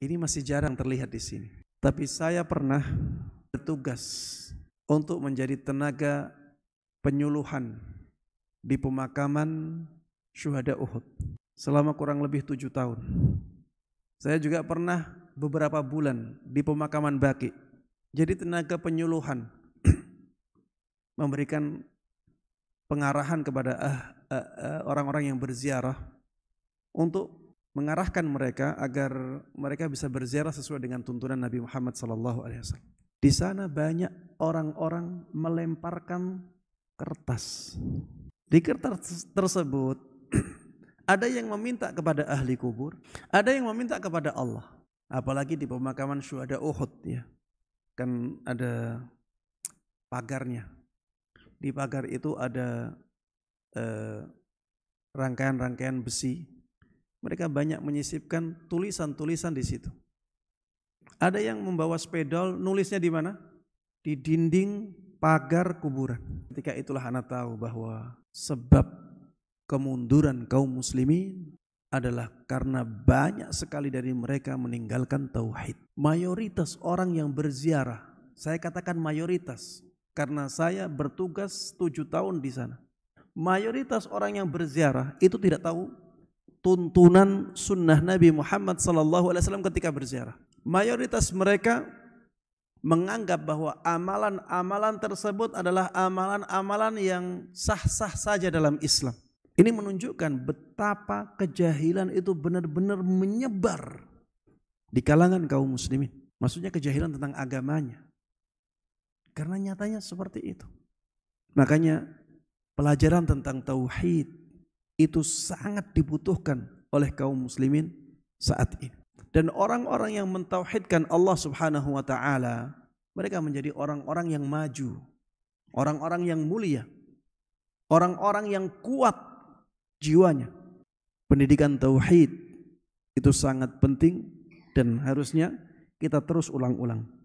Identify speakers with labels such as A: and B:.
A: Ini masih jarang terlihat di sini. Tapi saya pernah bertugas untuk menjadi tenaga penyuluhan di pemakaman syuhada Uhud selama kurang lebih tujuh tahun. Saya juga pernah beberapa bulan di pemakaman Baki. Jadi tenaga penyuluhan memberikan pengarahan kepada eh, eh, eh, orang-orang ah, ah, ah, yang berziarah untuk mengarahkan mereka agar mereka bisa berziarah sesuai dengan tuntunan Nabi Muhammad SAW. Di sana banyak orang-orang melemparkan kertas. Di kertas tersebut ada yang meminta kepada ahli kubur, ada yang meminta kepada Allah. Apalagi di pemakaman syuhada Uhud ya. Kan ada pagarnya. Di pagar itu ada eh, rangkaian-rangkaian besi mereka banyak menyisipkan tulisan-tulisan di situ. Ada yang membawa spedol, nulisnya di mana? Di dinding pagar kuburan. Ketika itulah anak tahu bahwa sebab kemunduran kaum muslimin adalah karena banyak sekali dari mereka meninggalkan tauhid. Mayoritas orang yang berziarah, saya katakan mayoritas karena saya bertugas tujuh tahun di sana. Mayoritas orang yang berziarah itu tidak tahu tuntunan sunnah Nabi Muhammad SAW ketika berziarah. Mayoritas mereka menganggap bahwa amalan-amalan tersebut adalah amalan-amalan yang sah-sah saja dalam Islam. Ini menunjukkan betapa kejahilan itu benar-benar menyebar di kalangan kaum muslimin. Maksudnya kejahilan tentang agamanya. Karena nyatanya seperti itu. Makanya pelajaran tentang tauhid, itu sangat dibutuhkan oleh kaum muslimin saat ini. Dan orang-orang yang mentauhidkan Allah Subhanahu wa taala, mereka menjadi orang-orang yang maju, orang-orang yang mulia, orang-orang yang kuat jiwanya. Pendidikan tauhid itu sangat penting dan harusnya kita terus ulang-ulang.